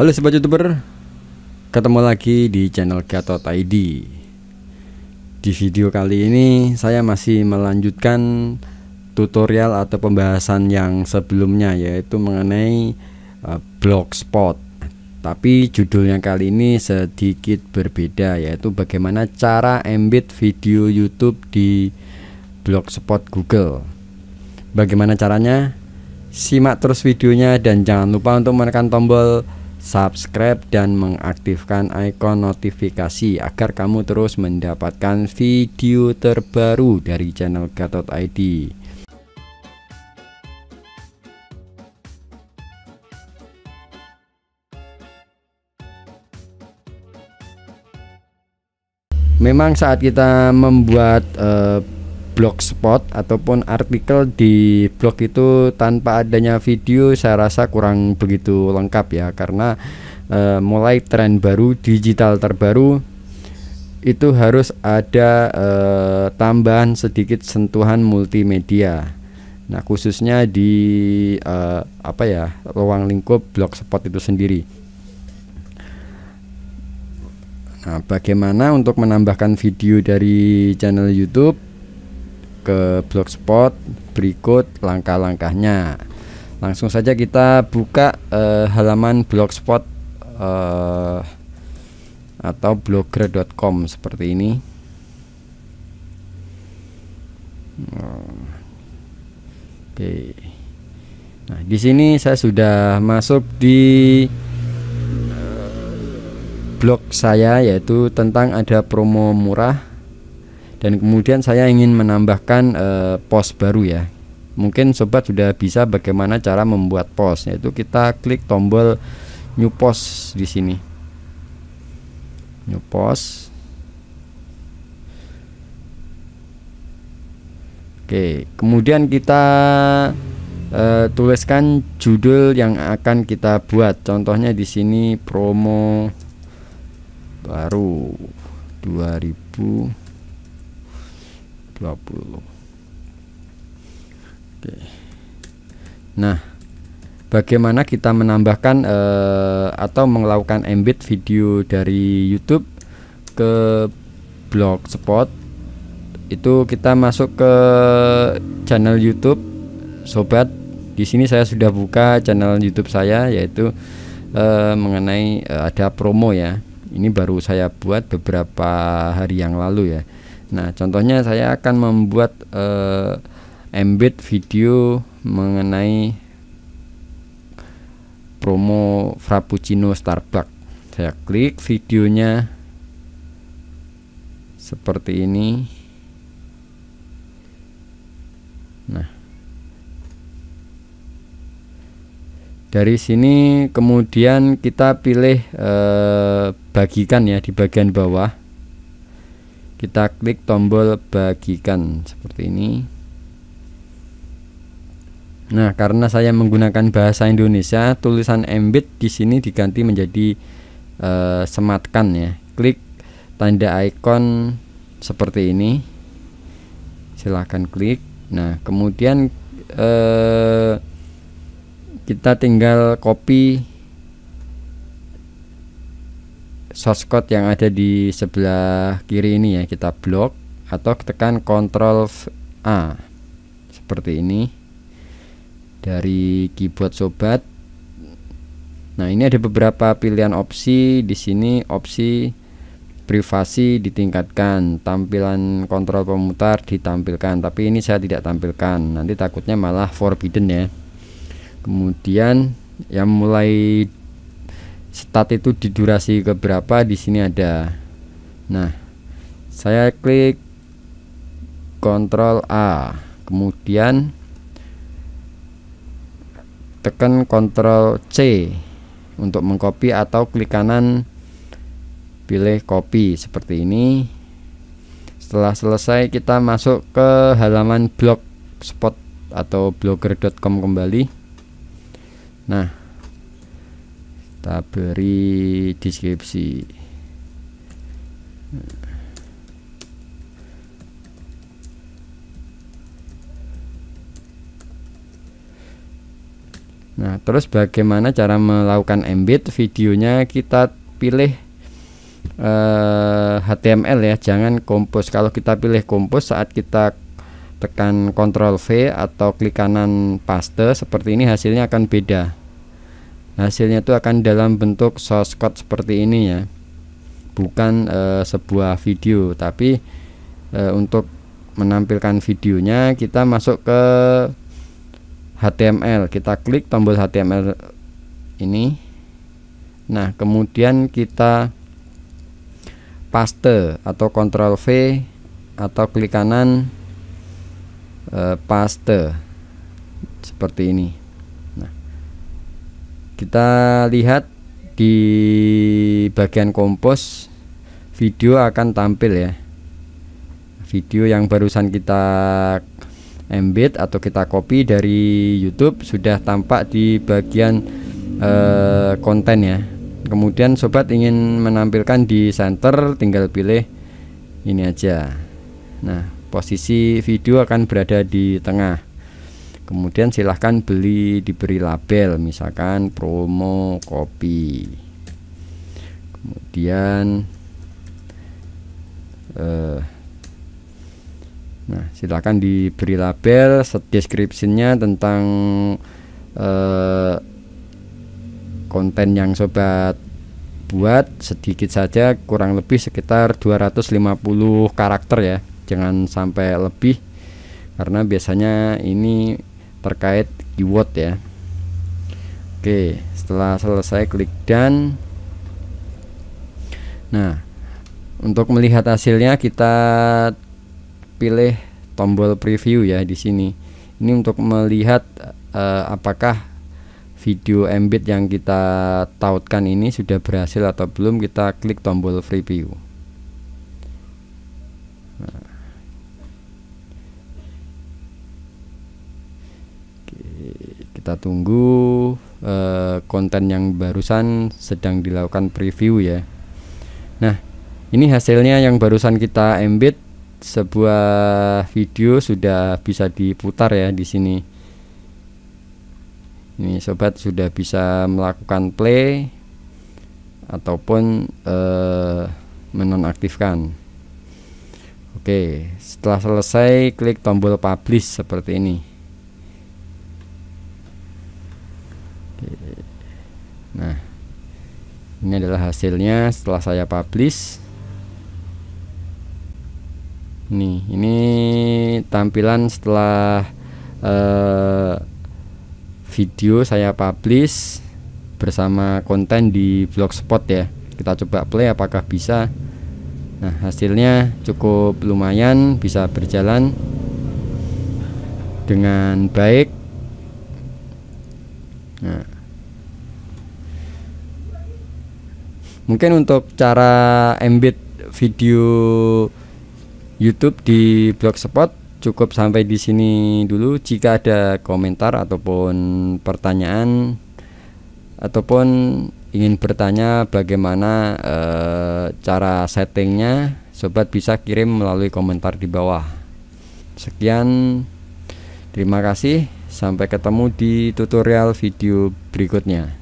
Halo sobat youtuber, ketemu lagi di channel Gatot ID. Di video kali ini saya masih melanjutkan tutorial atau pembahasan yang sebelumnya yaitu mengenai uh, blogspot. Tapi judulnya kali ini sedikit berbeda yaitu bagaimana cara embed video YouTube di blogspot Google. Bagaimana caranya? Simak terus videonya dan jangan lupa untuk menekan tombol subscribe dan mengaktifkan ikon notifikasi agar kamu terus mendapatkan video terbaru dari channel Gatot ID. Memang saat kita membuat uh, blogspot ataupun artikel di blog itu tanpa adanya video saya rasa kurang begitu lengkap ya karena e, mulai tren baru digital terbaru itu harus ada e, tambahan sedikit sentuhan multimedia. Nah, khususnya di e, apa ya? ruang lingkup blogspot itu sendiri. Nah, bagaimana untuk menambahkan video dari channel YouTube? ke blogspot berikut langkah-langkahnya. Langsung saja kita buka eh, halaman blogspot eh, atau blogger.com seperti ini. Oke. Nah, di sini saya sudah masuk di eh, blog saya yaitu tentang ada promo murah dan kemudian saya ingin menambahkan e, pos baru ya mungkin sobat sudah bisa bagaimana cara membuat pos yaitu kita klik tombol new post di sini new post Oke kemudian kita e, tuliskan judul yang akan kita buat contohnya di sini promo baru 2000 20 Oke Nah bagaimana kita menambahkan eh, atau melakukan embed video dari YouTube ke blogspot itu kita masuk ke channel YouTube sobat di sini saya sudah buka channel YouTube saya yaitu eh, mengenai eh, ada promo ya ini baru saya buat beberapa hari yang lalu ya Nah, contohnya saya akan membuat uh, embed video mengenai promo Frappuccino Starbucks. Saya klik videonya seperti ini. Nah, dari sini kemudian kita pilih eh, bagikan ya di bagian bawah kita klik tombol bagikan seperti ini nah karena saya menggunakan bahasa Indonesia tulisan embed di sini diganti menjadi e, sematkan ya klik tanda icon seperti ini silahkan klik nah kemudian e, kita tinggal copy Soskot yang ada di sebelah kiri ini ya kita blok atau tekan Ctrl A seperti ini dari keyboard sobat Nah, ini ada beberapa pilihan opsi. Di sini opsi privasi ditingkatkan, tampilan kontrol pemutar ditampilkan, tapi ini saya tidak tampilkan. Nanti takutnya malah forbidden ya. Kemudian yang mulai start itu di durasi ke berapa di sini ada nah saya klik Ctrl A kemudian tekan Ctrl C untuk mengcopy atau klik kanan pilih copy seperti ini setelah selesai kita masuk ke halaman blogspot atau blogger.com kembali nah kita beri deskripsi Nah, terus bagaimana cara melakukan embed videonya kita pilih eh, HTML ya, jangan kompos. Kalau kita pilih kompos saat kita tekan Ctrl V atau klik kanan paste seperti ini hasilnya akan beda hasilnya itu akan dalam bentuk source code seperti ini ya bukan e, sebuah video tapi e, untuk menampilkan videonya kita masuk ke HTML kita klik tombol HTML ini nah kemudian kita paste atau Ctrl V atau klik kanan e, paste seperti ini kita lihat di bagian kompos video akan tampil ya video yang barusan kita embed atau kita copy dari YouTube sudah tampak di bagian eh, konten ya kemudian sobat ingin menampilkan di center tinggal pilih ini aja nah posisi video akan berada di tengah kemudian silahkan beli diberi label misalkan promo kopi kemudian eh, nah silahkan diberi label deskripsinya tentang eh, konten yang sobat buat sedikit saja kurang lebih sekitar 250 karakter ya jangan sampai lebih karena biasanya ini terkait keyword ya Oke setelah selesai klik dan nah untuk melihat hasilnya kita pilih tombol preview ya di sini ini untuk melihat uh, apakah video embed yang kita tautkan ini sudah berhasil atau belum kita klik tombol preview kita tunggu uh, konten yang barusan sedang dilakukan preview ya nah ini hasilnya yang barusan kita embed sebuah video sudah bisa diputar ya di sini ini sobat sudah bisa melakukan play ataupun uh, menonaktifkan Oke, setelah selesai klik tombol publish seperti ini. Nah, ini adalah hasilnya setelah saya publish. Nih, ini tampilan setelah eh, video saya publish bersama konten di blogspot ya. Kita coba play apakah bisa. Nah, hasilnya cukup lumayan, bisa berjalan dengan baik. Nah, mungkin untuk cara embed video YouTube di blogspot cukup sampai di sini dulu jika ada komentar ataupun pertanyaan ataupun ingin bertanya bagaimana e, cara settingnya sobat bisa kirim melalui komentar di bawah sekian terima kasih sampai ketemu di tutorial video berikutnya